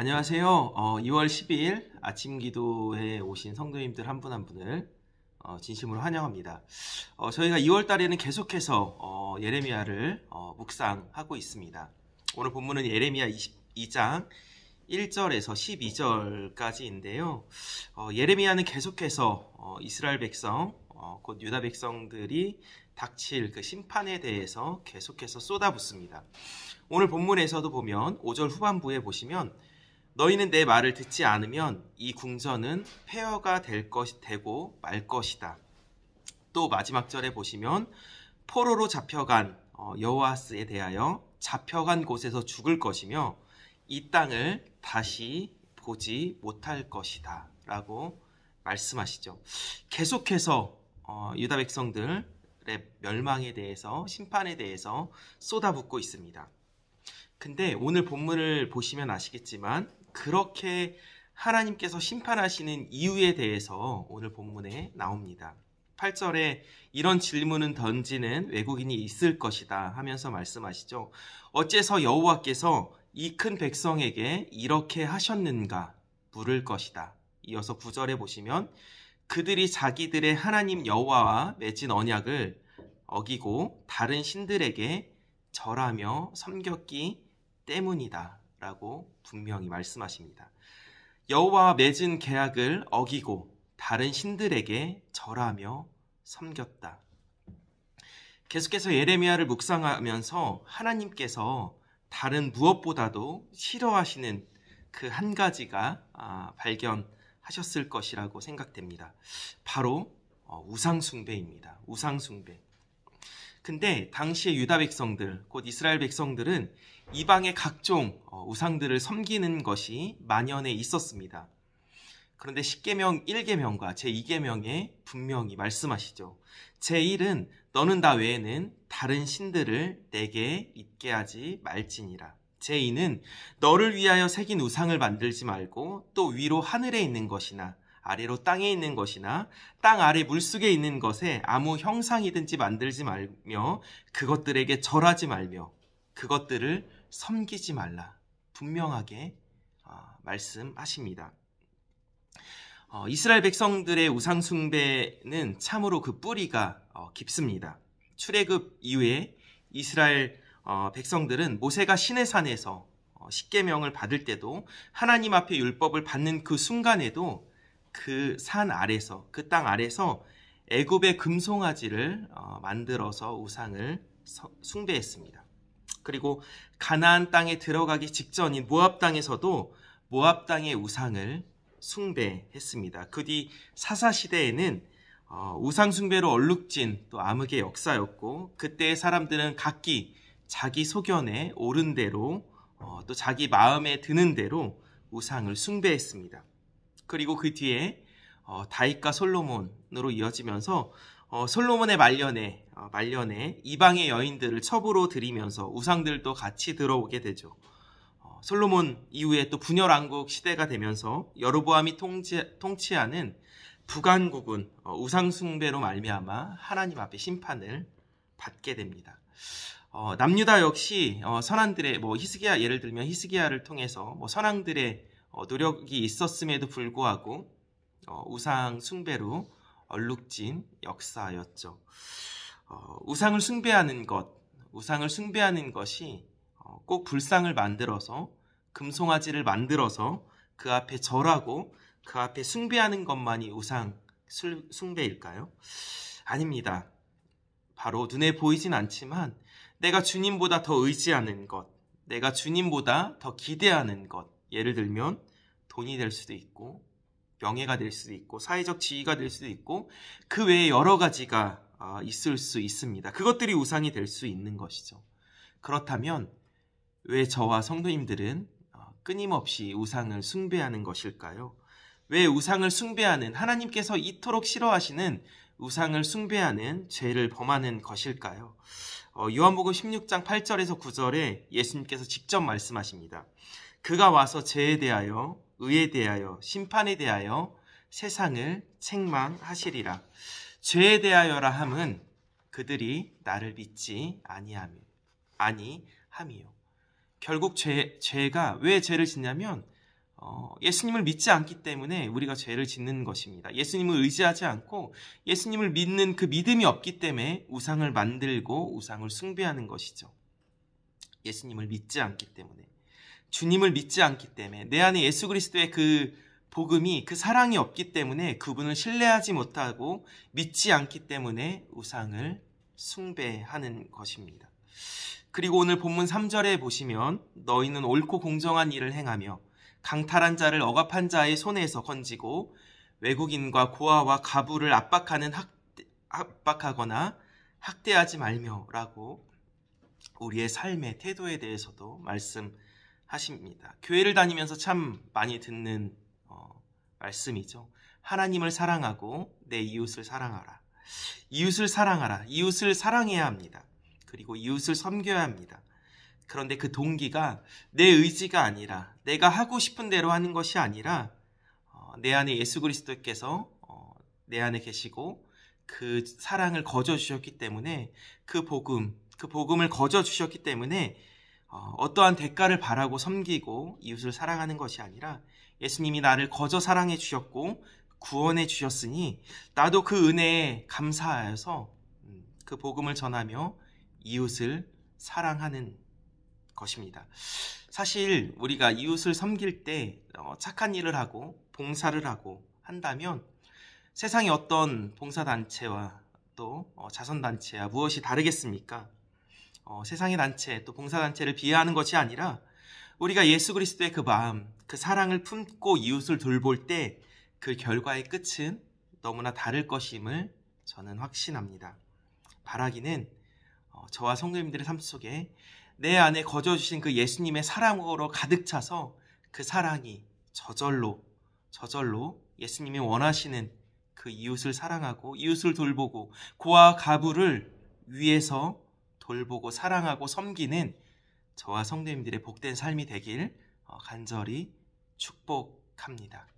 안녕하세요. 어, 2월 12일 아침 기도에 오신 성도님들 한 분한 한 분을 어, 진심으로 환영합니다. 어, 저희가 2월 달에는 계속해서 어, 예레미야를 어, 묵상하고 있습니다. 오늘 본문은 예레미야 22장 1절에서 12절까지인데요. 어, 예레미야는 계속해서 이스라엘 백성, 곧 유다 백성들이 닥칠 그 심판에 대해서 계속해서 쏟아붓습니다. 오늘 본문에서도 보면 5절 후반부에 보시면 너희는 내 말을 듣지 않으면 이 궁전은 폐허가 될 것이 되고 말 것이다. 또 마지막 절에 보시면 포로로 잡혀간 어, 여호와스에 대하여 잡혀간 곳에서 죽을 것이며 이 땅을 다시 보지 못할 것이다. 라고 말씀하시죠. 계속해서 어, 유다 백성들의 멸망에 대해서 심판에 대해서 쏟아붓고 있습니다. 근데 오늘 본문을 보시면 아시겠지만 그렇게 하나님께서 심판하시는 이유에 대해서 오늘 본문에 나옵니다. 8절에 이런 질문은 던지는 외국인이 있을 것이다 하면서 말씀하시죠. 어째서 여호와께서 이 큰 백성에게 이렇게 하셨는가 물을 것이다. 이어서 9절에 보시면 그들이 자기들의 하나님 여호와와 맺은 언약을 어기고 다른 신들에게 절하며 섬겼기 때문이다. 라고 분명히 말씀하십니다. 여호와 맺은 계약을 어기고 다른 신들에게 절하며 섬겼다. 계속해서 예레미야를 묵상하면서 하나님께서 다른 무엇보다도 싫어하시는 그 한 가지가 아, 발견하셨을 것이라고 생각됩니다. 바로 어, 우상숭배입니다. 우상숭배. 근데 당시의 유다 백성들, 곧 이스라엘 백성들은 이방의 각종 어, 우상들을 섬기는 것이 만연해 있었습니다. 그런데 10계명 1계명과 제2계명에 분명히 말씀하시죠. 제1은 너는 나 외에는 다른 신들을 내게 있게 하지 말지니라. 제2는 너를 위하여 새긴 우상을 만들지 말고 또 위로 하늘에 있는 것이나 아래로 땅에 있는 것이나 땅 아래 물속에 있는 것에 아무 형상이든지 만들지 말며 그것들에게 절하지 말며 그것들을 섬기지 말라 분명하게 아, 말씀하십니다. 어, 이스라엘 백성들의 우상 숭배는 참으로 그 뿌리가 어, 깊습니다. 출애굽 이후에 이스라엘 어, 백성들은 모세가 신의 산에서 십계명을 받을 때도 하나님 앞에 율법을 받는 그 순간에도 그산 아래서 그 땅 아래서 애굽의 금송아지를 어, 만들어서 우상을 숭배했습니다. 그리고 가나안 땅에 들어가기 직전인 모압 땅에서도 모압 땅의 우상을 숭배했습니다. 그 뒤 사사 시대에는 어, 우상 숭배로 얼룩진 또 암흑의 역사였고 그때의 사람들은 각기 자기 소견에 오른 대로 어, 또 자기 마음에 드는 대로 우상을 숭배했습니다. 그리고 그 뒤에 어, 다윗과 솔로몬으로 이어지면서 어, 솔로몬의 말년에 어, 말년에 이방의 여인들을 첩으로 들이면서 우상들도 같이 들어오게 되죠. 어, 솔로몬 이후에 또 분열왕국 시대가 되면서 여로보암이 통치, 통치하는 북한국은 어, 우상숭배로 말미암아 하나님 앞에 심판을 받게 됩니다. 어, 남유다 역시 어, 선한들의뭐 히스기야 예를 들면 히스기야를 통해서 뭐 선왕들의 어, 노력이 있었음에도 불구하고 어, 우상 숭배로 얼룩진 역사였죠. 어, 우상을 숭배하는 것, 우상을 숭배하는 것이 꼭 불상을 만들어서 금송아지를 만들어서 그 앞에 절하고 그 앞에 숭배하는 것만이 우상 숭배일까요? 아닙니다. 바로 눈에 보이진 않지만 내가 주님보다 더 의지하는 것, 내가 주님보다 더 기대하는 것. 예를 들면 돈이 될 수도 있고 명예가 될 수도 있고 사회적 지위가 될 수도 있고 그 외에 여러 가지가 아, 있을 수 있습니다. 그것들이 우상이 될 수 있는 것이죠. 그렇다면 왜 저와 성도님들은 어, 끊임없이 우상을 숭배하는 것일까요? 왜 우상을 숭배하는 하나님께서 이토록 싫어하시는 우상을 숭배하는 죄를 범하는 것일까요? 어, 요한복음 16장 8절에서 9절에 예수님께서 직접 말씀하십니다. 그가 와서 죄에 대하여 의에 대하여 심판에 대하여 세상을 책망하시리라. 죄에 대하여라 함은 그들이 나를 믿지 아니함이 아니함이요. 결국 죄, 죄가 왜 죄를 짓냐면 어, 예수님을 믿지 않기 때문에 우리가 죄를 짓는 것입니다. 예수님을 의지하지 않고 예수님을 믿는 그 믿음이 없기 때문에 우상을 만들고 우상을 숭배하는 것이죠. 예수님을 믿지 않기 때문에. 주님을 믿지 않기 때문에 내 안에 예수 그리스도의 그 복음이 그 사랑이 없기 때문에 그분을 신뢰하지 못하고 믿지 않기 때문에 우상을 숭배하는 것입니다. 그리고 오늘 본문 3절에 보시면 너희는 옳고 공정한 일을 행하며 강탈한 자를 억압한 자의 손에서 건지고 외국인과 고아와 가부를 압박하는 학대, 압박하거나 학대하지 말며라고 우리의 삶의 태도에 대해서도 말씀 하십니다. 교회를 다니면서 참 많이 듣는 어, 말씀이죠. 하나님을 사랑하고 내 이웃을 사랑하라. 이웃을 사랑하라. 이웃을 사랑해야 합니다. 그리고 이웃을 섬겨야 합니다. 그런데 그 동기가 내 의지가 아니라 내가 하고 싶은 대로 하는 것이 아니라 어, 내 안에 예수 그리스도께서 어, 내 안에 계시고 그 사랑을 거저 주셨기 때문에 그 복음, 그 복음을 거저 주셨기 때문에 어, 떠한 대가를 바라고 섬기고 이웃을 사랑하는 것이 아니라 예수님이 나를 거저 사랑해 주셨고 구원해 주셨으니 나도 그 은혜에 감사하여서 음, 그 복음을 전하며 이웃을 사랑하는 것입니다. 사실 우리가 이웃을 섬길 때 어, 착한 일을 하고 봉사를 하고 한다면 세상의 어떤 봉사단체와 또 어, 자선단체와 무엇이 다르겠습니까? 어, 세상의 단체 또 봉사단체를 비하하는 것이 아니라 우리가 예수 그리스도의 그 마음, 그 사랑을 품고 이웃을 돌볼 때 그 결과의 끝은 너무나 다를 것임을 저는 확신합니다. 바라기는 어, 저와 성도님들의 삶 속에 내 안에 거저 주신 그 예수님의 사랑으로 가득 차서 그 사랑이 저절로 저절로 예수님이 원하시는 그 이웃을 사랑하고 이웃을 돌보고 고아 가부를 위해서 돌보고 사랑하고 섬기는 저와 성도님들의 복된 삶이 되길 어, 간절히 축복합니다.